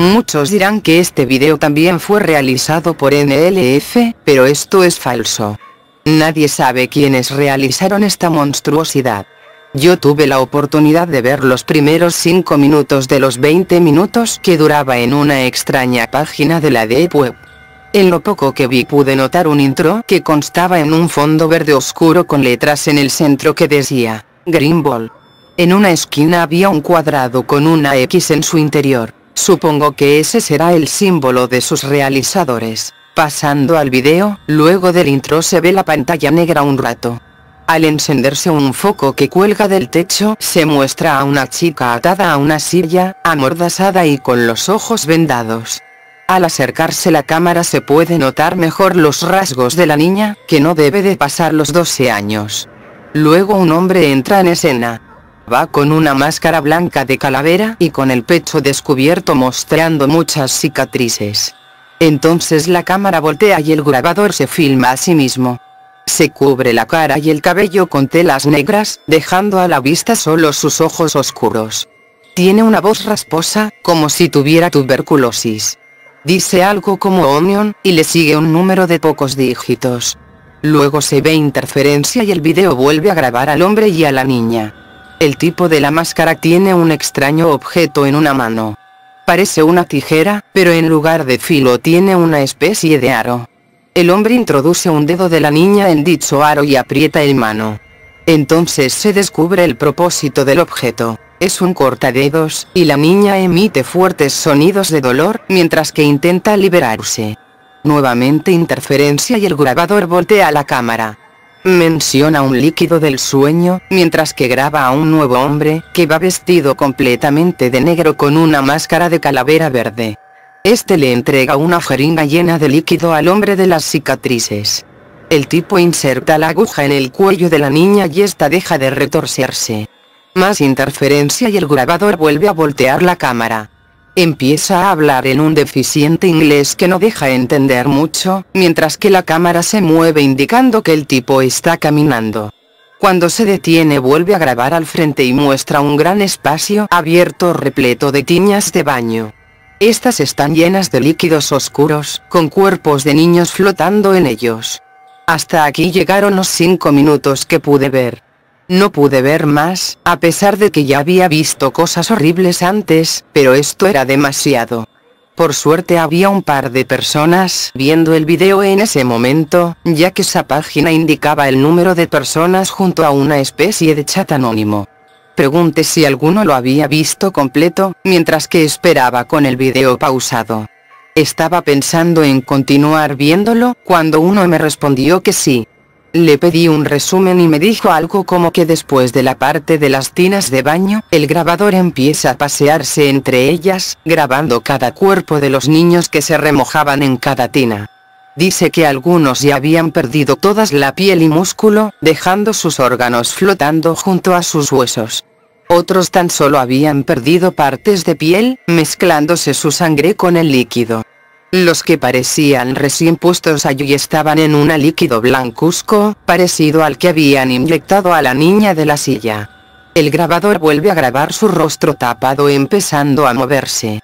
Muchos dirán que este video también fue realizado por NLF, pero esto es falso. Nadie sabe quiénes realizaron esta monstruosidad. Yo tuve la oportunidad de ver los primeros 5 minutos de los 20 minutos que duraba en una extraña página de la Deep Web. En lo poco que vi pude notar un intro que constaba en un fondo verde oscuro con letras en el centro que decía, Green Ball. En una esquina había un cuadrado con una X en su interior. Supongo que ese será el símbolo de sus realizadores. Pasando al video, luego del intro se ve la pantalla negra un rato. Al encenderse un foco que cuelga del techo, se muestra a una chica atada a una silla, amordazada y con los ojos vendados. Al acercarse la cámara se puede notar mejor los rasgos de la niña, que no debe de pasar los 12 años. Luego un hombre entra en escena, Va con una máscara blanca de calavera y con el pecho descubierto mostrando muchas cicatrices. Entonces la cámara voltea y el grabador se filma a sí mismo. Se cubre la cara y el cabello con telas negras, dejando a la vista solo sus ojos oscuros. Tiene una voz rasposa, como si tuviera tuberculosis. Dice algo como Onion, y le sigue un número de pocos dígitos. Luego se ve interferencia y el video vuelve a grabar al hombre y a la niña. El tipo de la máscara tiene un extraño objeto en una mano. Parece una tijera, pero en lugar de filo tiene una especie de aro. El hombre introduce un dedo de la niña en dicho aro y aprieta el mano. Entonces se descubre el propósito del objeto. Es un cortadedos, y la niña emite fuertes sonidos de dolor, mientras que intenta liberarse. Nuevamente interferencia y el grabador voltea la cámara menciona un líquido del sueño, mientras que graba a un nuevo hombre, que va vestido completamente de negro con una máscara de calavera verde. Este le entrega una jeringa llena de líquido al hombre de las cicatrices. El tipo inserta la aguja en el cuello de la niña y esta deja de retorcerse. Más interferencia y el grabador vuelve a voltear la cámara empieza a hablar en un deficiente inglés que no deja entender mucho, mientras que la cámara se mueve indicando que el tipo está caminando. Cuando se detiene vuelve a grabar al frente y muestra un gran espacio abierto repleto de tiñas de baño. Estas están llenas de líquidos oscuros, con cuerpos de niños flotando en ellos. Hasta aquí llegaron los 5 minutos que pude ver. No pude ver más, a pesar de que ya había visto cosas horribles antes, pero esto era demasiado. Por suerte había un par de personas viendo el video en ese momento, ya que esa página indicaba el número de personas junto a una especie de chat anónimo. Pregunté si alguno lo había visto completo, mientras que esperaba con el video pausado. Estaba pensando en continuar viéndolo, cuando uno me respondió que sí, le pedí un resumen y me dijo algo como que después de la parte de las tinas de baño, el grabador empieza a pasearse entre ellas, grabando cada cuerpo de los niños que se remojaban en cada tina. Dice que algunos ya habían perdido todas la piel y músculo, dejando sus órganos flotando junto a sus huesos. Otros tan solo habían perdido partes de piel, mezclándose su sangre con el líquido. Los que parecían recién puestos allí estaban en un líquido blancuzco, parecido al que habían inyectado a la niña de la silla. El grabador vuelve a grabar su rostro tapado empezando a moverse.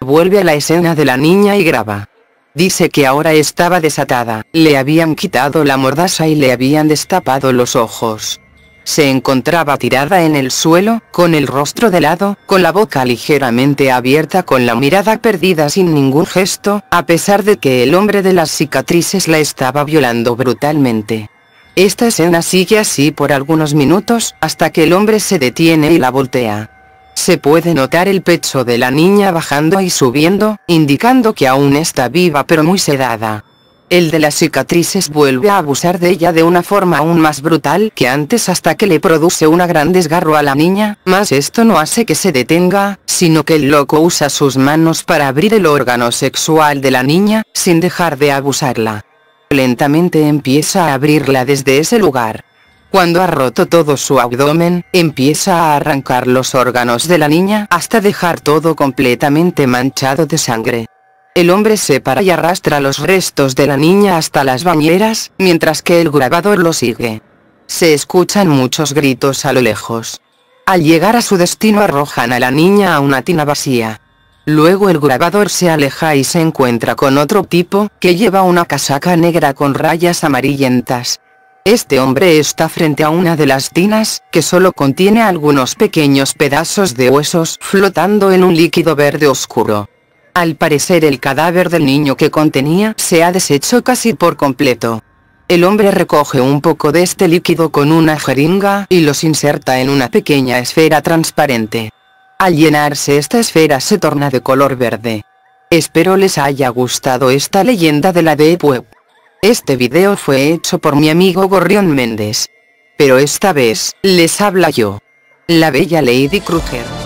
Vuelve a la escena de la niña y graba. Dice que ahora estaba desatada, le habían quitado la mordaza y le habían destapado los ojos. Se encontraba tirada en el suelo, con el rostro de lado, con la boca ligeramente abierta, con la mirada perdida sin ningún gesto, a pesar de que el hombre de las cicatrices la estaba violando brutalmente. Esta escena sigue así por algunos minutos, hasta que el hombre se detiene y la voltea. Se puede notar el pecho de la niña bajando y subiendo, indicando que aún está viva pero muy sedada el de las cicatrices vuelve a abusar de ella de una forma aún más brutal que antes hasta que le produce una gran desgarro a la niña, mas esto no hace que se detenga, sino que el loco usa sus manos para abrir el órgano sexual de la niña, sin dejar de abusarla. Lentamente empieza a abrirla desde ese lugar. Cuando ha roto todo su abdomen, empieza a arrancar los órganos de la niña hasta dejar todo completamente manchado de sangre. El hombre se para y arrastra los restos de la niña hasta las bañeras, mientras que el grabador lo sigue. Se escuchan muchos gritos a lo lejos. Al llegar a su destino arrojan a la niña a una tina vacía. Luego el grabador se aleja y se encuentra con otro tipo, que lleva una casaca negra con rayas amarillentas. Este hombre está frente a una de las tinas, que solo contiene algunos pequeños pedazos de huesos flotando en un líquido verde oscuro. Al parecer el cadáver del niño que contenía se ha deshecho casi por completo. El hombre recoge un poco de este líquido con una jeringa y los inserta en una pequeña esfera transparente. Al llenarse esta esfera se torna de color verde. Espero les haya gustado esta leyenda de la de Web. Este video fue hecho por mi amigo Gorrión Méndez. Pero esta vez, les habla yo. La bella Lady Kruger.